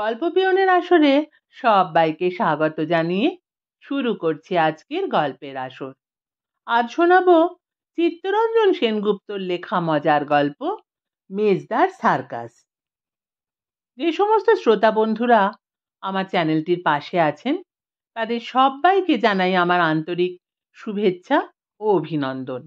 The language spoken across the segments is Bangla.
গল্প পিয়নের আসরে সবাইকে স্বাগত জানিয়ে শুরু করছি আজকের গল্পের আসর আজ শোনাব চিত্তরঞ্জন সেনগুপ্তর লেখা মজার গল্প মেজদার সার্কাস যে সমস্ত শ্রোতা বন্ধুরা আমার চ্যানেলটির পাশে আছেন তাদের সবাইকে জানাই আমার আন্তরিক শুভেচ্ছা ও অভিনন্দন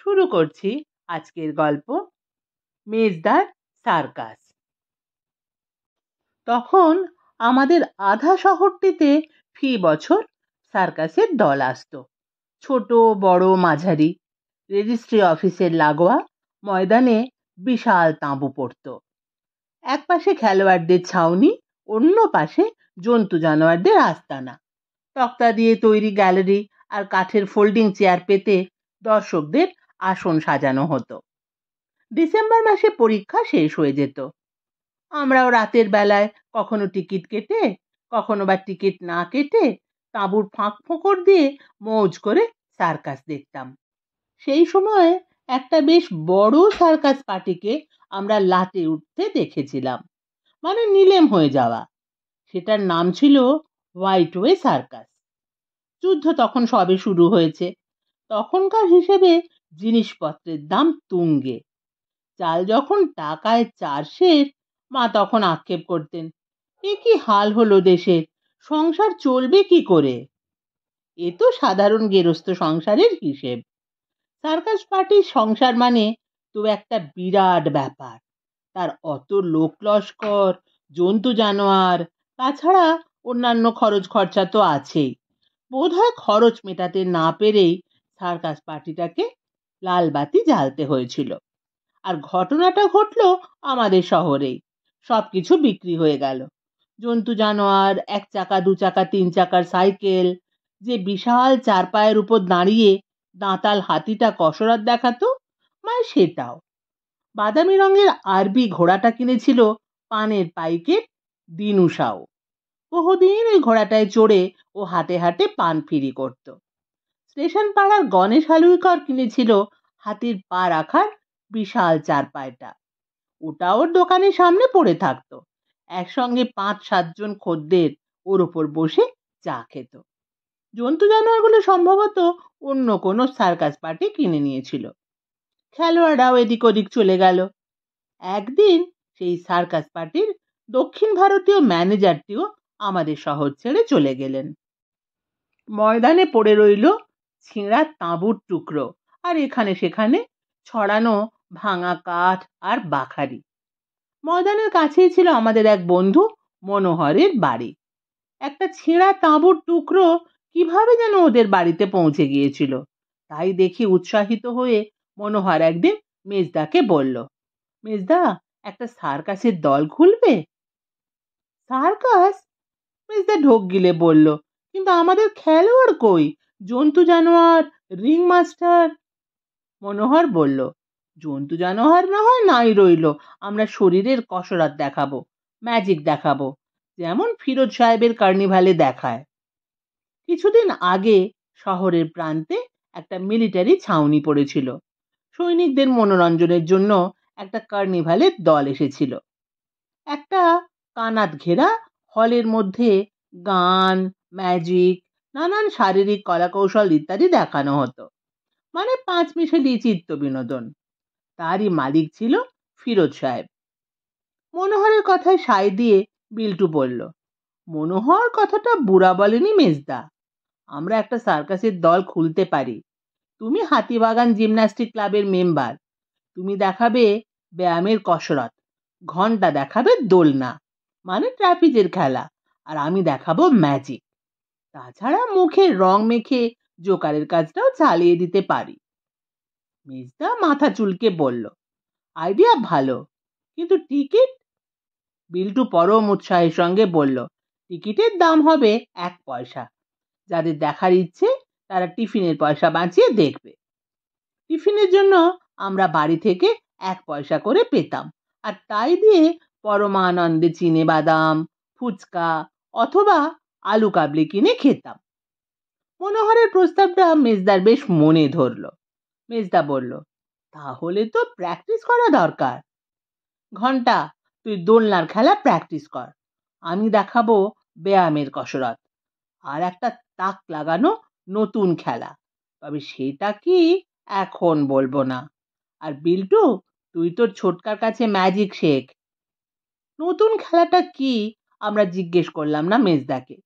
শুরু করছি আজকের গল্প মেজদার সার্কাস তখন আমাদের আধা শহরটিতে ফি বছর সার্কাসের দল আসত ছোট বড় মাঝারি রেজিস্ট্রি অফিসের লাগোয়া ময়দানে বিশাল তাঁবু পড়ত এক পাশে খেলোয়াড়দের ছাউনি অন্য পাশে জন্তু জানোয়ারদের আস্তানা তক্তা দিয়ে তৈরি গ্যালারি আর কাঠের ফোল্ডিং চেয়ার পেতে দর্শকদের আসন সাজানো হতো ডিসেম্বর মাসে পরীক্ষা শেষ হয়ে যেত আমরাও রাতের বেলায় কখনো টিকিট কেটে কখনো বা টিকিট না কেটে তাঁবুর ফাঁক ফোঁকর দিয়ে মৌজ করে সার্কাস দেখতাম সেই সময়ে একটা বেশ বড় সার্কাস পার্টিকে আমরা লাটে উঠতে দেখেছিলাম মানে নিলেম হয়ে যাওয়া সেটার নাম ছিল হোয়াইট ওয়ে সার্কাস যুদ্ধ তখন সবে শুরু হয়েছে তখনকার হিসেবে জিনিসপত্রের দাম তুঙ্গে চাল যখন টাকায় চারশের মা তখন আক্ষেপ করতেন এ কি হাল হলো দেশের সংসার চলবে কি করে এ তো সাধারণ গেরস্থ সংসারের হিসেব সার্কাস পার্টির সংসার মানে তো একটা বিরাট ব্যাপার তার অত লোক লস্কর জন্তু জানোয়ার তাছাড়া অন্যান্য খরচ খরচা তো আছেই বোধহয় খরচ মেটাতে না পেরেই সার্কাস পার্টিটাকে লাল বাতি জ্বালতে হয়েছিল আর ঘটনাটা ঘটল আমাদের শহরেই সব কিছু বিক্রি হয়ে গেল জন্তু জানোয়ার এক চাকা দু চাকা তিন চাকার সাইকেল যে বিশাল চার পায়ের উপর দাঁড়িয়ে দাঁতাল হাতিটা কসরত দেখাতো মানে সেটাও বাদামি রঙের আরবি ঘোড়াটা কিনেছিল পানের পাইকেট দিনু বহুদিন ওই ঘোড়াটায় চড়ে ও হাতে হাতে পান ফিরি করত স্টেশন পাড়ার গণেশ হালুইকর কিনেছিল হাতির পা রাখার বিশাল চার পায়টা ওটা ওর দোকানের সামনে পড়ে থাকতো একসঙ্গে পাঁচ সাতজন খদ্দের ওর ওপর বসে চা খেত জন্তু জানোয়ারগুলো সম্ভবত অন্য কোনো সার্কাস পার্টি কিনে নিয়েছিল খেলোয়াড়রাও এদিক ওদিক চলে গেল একদিন সেই সার্কাস পার্টির দক্ষিণ ভারতীয় ম্যানেজারটিও আমাদের শহর ছেড়ে চলে গেলেন ময়দানে পড়ে রইল ছিঁড়া তাঁবুর টুকরো আর এখানে সেখানে ছড়ানো ভাঙা কাঠ আর বাখারি ময়দানের কাছেই ছিল আমাদের এক বন্ধু মনোহরের বাড়ি একটা ছেঁড়া তাঁবুর টুকরো কিভাবে যেন ওদের বাড়িতে পৌঁছে গিয়েছিল তাই দেখি উৎসাহিত হয়ে মনোহর একদিন মেজদাকে বলল মেজদা একটা সার্কাসের দল খুলবে সার্কাস মেজদা ঢোক গিলে বলল কিন্তু আমাদের খেলোয়াড় কই জন্তু জানোয়ার রিং মাস্টার মনোহর বলল জন্তু জানোয়ার না হয় নাই রইল আমরা শরীরের কসরাত দেখাবো ম্যাজিক দেখাবো যেমন ফিরোজ সাহেবের কার্নিভালে দেখায় কিছুদিন আগে শহরের প্রান্তে একটা মিলিটারি ছাউনি পড়েছিল সৈনিকদের মনোরঞ্জনের জন্য একটা কার্নিভালের দল এসেছিল একটা কানাত ঘেরা হলের মধ্যে গান ম্যাজিক নানান শারীরিক কলাকৌশল ইত্যাদি দেখানো হতো মানে পাঁচ মিশেলি চিত্ত বিনোদন তারই মালিক ছিল ফিরোজ সাহেব মনোহরের কথায় সায় দিয়ে বিল্টু বলল মনোহর কথাটা বুড়া বলেনি মেজদা আমরা একটা সার্কাসের দল খুলতে পারি তুমি হাতিবাগান জিমন্যাস্টিক ক্লাবের মেম্বার তুমি দেখাবে ব্যায়ামের কসরত ঘন্টা দেখাবে দোলনা মানে ট্রাফিজের খেলা আর আমি দেখাবো ম্যাজিক তাছাড়া মুখে রং মেখে জোকারের কাজটাও চালিয়ে দিতে পারি মেজদা মাথা চুলকে বলল আইডিয়া ভালো কিন্তু টিকিট বিল্টু পরম উৎসাহের সঙ্গে বলল টিকিটের দাম হবে এক পয়সা যাদের দেখার ইচ্ছে তারা টিফিনের পয়সা বাঁচিয়ে দেখবে টিফিনের জন্য আমরা বাড়ি থেকে এক পয়সা করে পেতাম আর তাই দিয়ে পরমানন্দে চিনে বাদাম ফুচকা অথবা আলু কাবলি কিনে খেতাম মনোহরের প্রস্তাবটা মেজদার বেশ মনে ধরল মেজদা বলল তাহলে তো প্র্যাকটিস করা দরকার ঘন্টা তুই দোলনার খেলা প্র্যাকটিস কর আমি দেখাবো ব্যায়ামের কসরত আর একটা তাক লাগানো নতুন খেলা তবে সেটা কি এখন বলবো না আর বিল্টু তুই তোর ছোটকার কাছে ম্যাজিক শেখ নতুন খেলাটা কি আমরা জিজ্ঞেস করলাম না মেজদাকে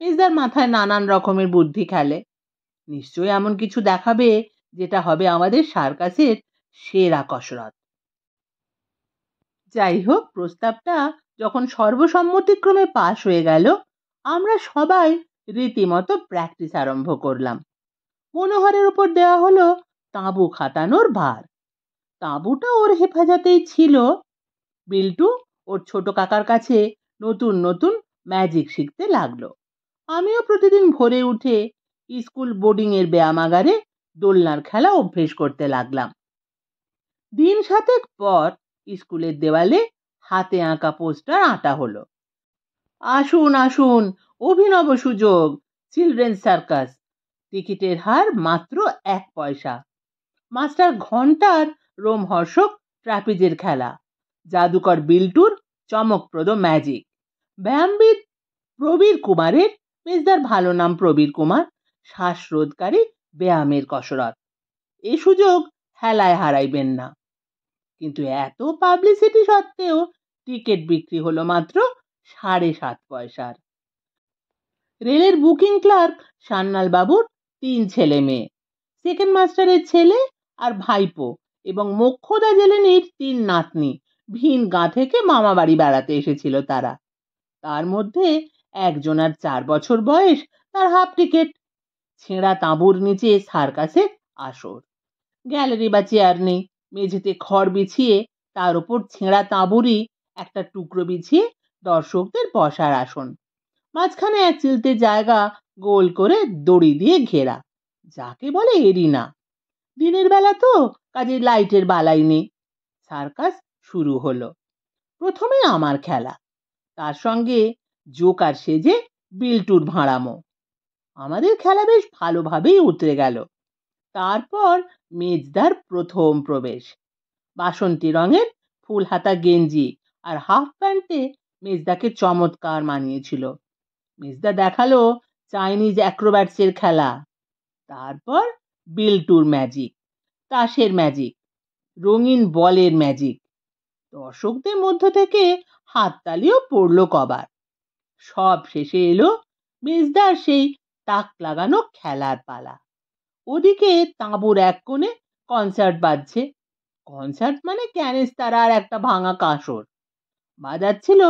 মেজদার মাথায় নানান রকমের বুদ্ধি খেলে নিশ্চয়ই এমন কিছু দেখাবে যেটা হবে আমাদের সার্কাসের সেরা কসরত যাই হোক প্রস্তাবটা যখন সর্বসম্মতিক্রমে পাশ হয়ে গেল আমরা সবাই রীতিমতো প্র্যাকটিস আরম্ভ করলাম মনোহরের উপর দেওয়া হলো তাঁবু খাতানোর ভার তাঁবুটা ওর হেফাজতেই ছিল বিল্টু ওর ছোট কাকার কাছে নতুন নতুন ম্যাজিক শিখতে লাগলো আমিও প্রতিদিন ভোরে উঠে স্কুল বোর্ডিংয়ের ব্যায়ামাগারে দোলনার খেলা অভ্যেস করতে লাগলাম দিন সাতেক পর স্কুলের দেওয়ালে হাতে আঁকা পোস্টার আঁটা হলো আসুন আসুন অভিনব সুযোগ চিলড্রেন সার্কাস টিকিটের হার মাত্র এক পয়সা মাস্টার ঘন্টার রোমহর্ষক ট্রাপিজের খেলা জাদুকর বিল্টুর চমকপ্রদ ম্যাজিক ব্যায়ামবিদ প্রবীর কুমারের মেজদার ভালো নাম প্রবীর কুমার শ্বাসরোধকারী ব্যায়ামের কসরত এ সুযোগ হেলায় হারাইবেন না কিন্তু এত পাবলিসিটি সত্ত্বেও টিকিট বিক্রি হলো মাত্র সাড়ে সাত পয়সার রেলের বুকিং ক্লার্ক বাবুর তিন ছেলে মেয়ে সেকেন্ড মাস্টারের ছেলে আর ভাইপো এবং মোক্ষদা জেলেনির তিন নাতনি ভিন গাঁ থেকে মামা বাড়ি বেড়াতে এসেছিল তারা তার মধ্যে একজনার চার বছর বয়স তার হাফ টিকিট ছেঁড়া তাঁবুর নিচে সার্কাসের আসর গ্যালারি বা চেয়ার নেই মেঝেতে খড় বিছিয়ে তার উপর ছেঁড়া তাঁবুরই একটা টুকরো বিছিয়ে দর্শকদের বসার আসন মাঝখানে এক চিলতে জায়গা গোল করে দড়ি দিয়ে ঘেরা যাকে বলে এরিনা দিনের বেলা তো কাজে লাইটের বালাই নেই সার্কাস শুরু হলো প্রথমে আমার খেলা তার সঙ্গে জোকার সেজে বিলটুর ভাঁড়ামো আমাদের খেলা বেশ ভালোভাবেই উতরে গেল তারপর মেজদার প্রথম প্রবেশ বাসন্তী রঙের ফুল হাতা গেঞ্জি আর হাফ প্যান্টে মেজদাকে চমৎকার মানিয়েছিল মেজদা দেখালো চাইনিজ অ্যাক্রোব্যাটসের খেলা তারপর বিলটুর ম্যাজিক তাসের ম্যাজিক রঙিন বলের ম্যাজিক দর্শকদের মধ্য থেকে হাততালিও পড়ল কবার সব শেষে এলো মেজদার সেই তাক লাগানো খেলার পালা ওদিকে তাঁবুর এক কোণে কনসার্ট বাজছে কনসার্ট মানে ক্যানেস্তার আর একটা ভাঙা কাঁসর বাজাচ্ছিল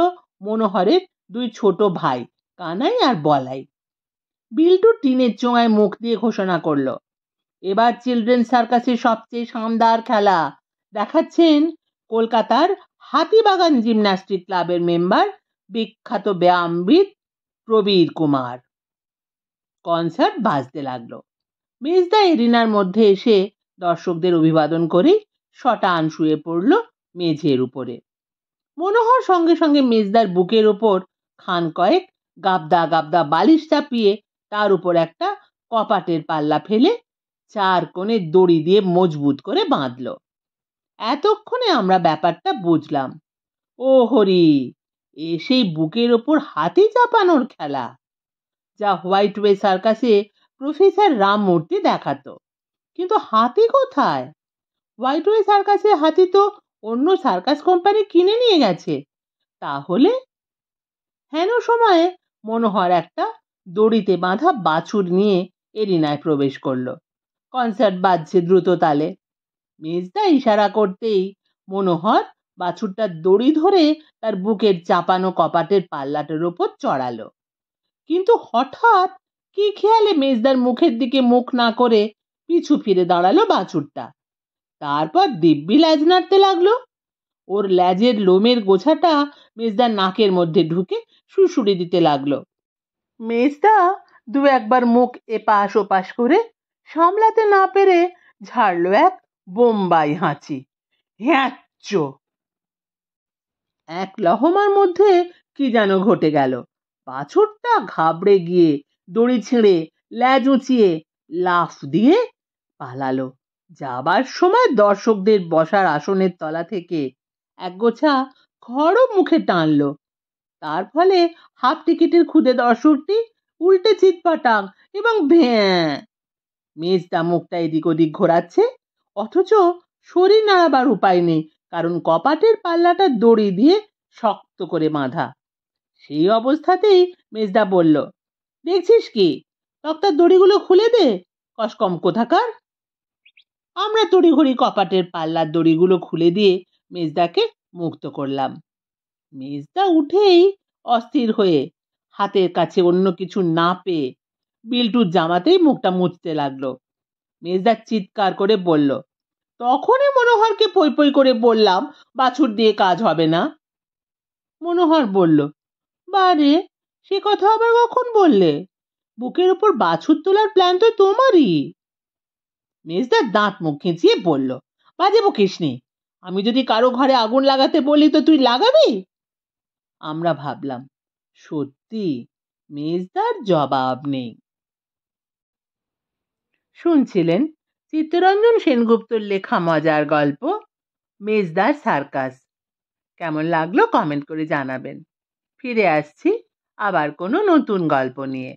মনোহরের দুই ছোট ভাই কানাই আর বলাই বিল্টু টিনের চোঙায় মুখ দিয়ে ঘোষণা করলো এবার চিলড্রেন সার্কাসের সবচেয়ে শানদার খেলা দেখাচ্ছেন কলকাতার হাতিবাগান জিমন্যাস্টিক ক্লাবের মেম্বার বিখ্যাত ব্যায়ামবিদ প্রবীর কুমার কনসার্ট বাজতে লাগলো মেজদা এরিনার মধ্যে এসে দর্শকদের অভিবাদন করেই শটান শুয়ে পড়ল মেঝের উপরে মনোহর সঙ্গে সঙ্গে মেজদার বুকের ওপর খান কয়েক গাবদা গাবদা বালিশ চাপিয়ে তার উপর একটা কপাটের পাল্লা ফেলে চার কোণে দড়ি দিয়ে মজবুত করে বাঁধল এতক্ষণে আমরা ব্যাপারটা বুঝলাম ও হরি এ সেই বুকের ওপর হাতি চাপানোর খেলা যা হোয়াইট ওয়ে সার্কাসে প্রফেসর রামমূর্তি দেখাতো কিন্তু হাতি কোথায় হোয়াইট ওয়ে সার্কাসে হাতি তো অন্য সার্কাস কোম্পানি কিনে নিয়ে গেছে তাহলে হেন সময়ে মনোহর একটা দড়িতে বাঁধা বাছুর নিয়ে এরিনায় প্রবেশ করল কনসার্ট বাজছে দ্রুত তালে মেজদা ইশারা করতেই মনোহর বাছুরটার দড়ি ধরে তার বুকের চাপানো কপাটের পাল্লাটার ওপর চড়ালো কিন্তু হঠাৎ কি খেয়ালে মেজদার মুখের দিকে মুখ না করে পিছু ফিরে দাঁড়ালো বাছুরটা তারপর দিব্যি ল্যাজ নাড়তে লাগলো ওর ল্যাজের লোমের গোছাটা মেজদার নাকের মধ্যে ঢুকে সুসুড়ি দিতে লাগলো মেজদা দু একবার মুখ এপাশ ওপাশ করে সামলাতে না পেরে ঝাড়ল এক বোম্বাই হাঁচি হ্যাঁচ এক লহমার মধ্যে কি যেন ঘটে গেল বাছুরটা ঘাবড়ে গিয়ে দড়ি ছেড়ে ল্যাজ উঁচিয়ে লাফ দিয়ে পালালো যাবার সময় দর্শকদের বসার আসনের তলা থেকে এক গোছা মুখে টানলো তার ফলে হাফ টিকিটের খুদে দর্শকটি উল্টে চিৎপাটাং এবং ভ্যাঁ মেজদা মুখটা এদিক ওদিক ঘোরাচ্ছে অথচ শরীর নাড়াবার উপায় নেই কারণ কপাটের পাল্লাটা দড়ি দিয়ে শক্ত করে বাঁধা সেই অবস্থাতেই মেজদা বলল দেখছিস কি তক্তার দড়িগুলো খুলে দে কসকম কোথাকার আমরা তড়িঘড়ি কপাটের পাল্লার দড়িগুলো খুলে দিয়ে মেজদাকে মুক্ত করলাম মেজদা উঠেই অস্থির হয়ে হাতের কাছে অন্য কিছু না পেয়ে বিল্টুর জামাতেই মুখটা মুছতে লাগলো মেজদা চিৎকার করে বলল তখনই মনোহরকে পই পই করে বললাম বাছুর দিয়ে কাজ হবে না মনোহর বলল বারে সে কথা আবার কখন বললে বুকের ওপর বাছুর তোলার প্ল্যান তো তোমারই মেজদার দাঁত মুখ খেঁচিয়ে বলল বাজে নি আমি যদি কারো ঘরে আগুন লাগাতে বলি তো তুই লাগাবি আমরা ভাবলাম সত্যি মেজদার জবাব নেই শুনছিলেন চিত্তরঞ্জন সেনগুপ্তর লেখা মজার গল্প মেজদার সার্কাস কেমন লাগলো কমেন্ট করে জানাবেন ফিরে আসছি আবার কোনো নতুন গল্প নিয়ে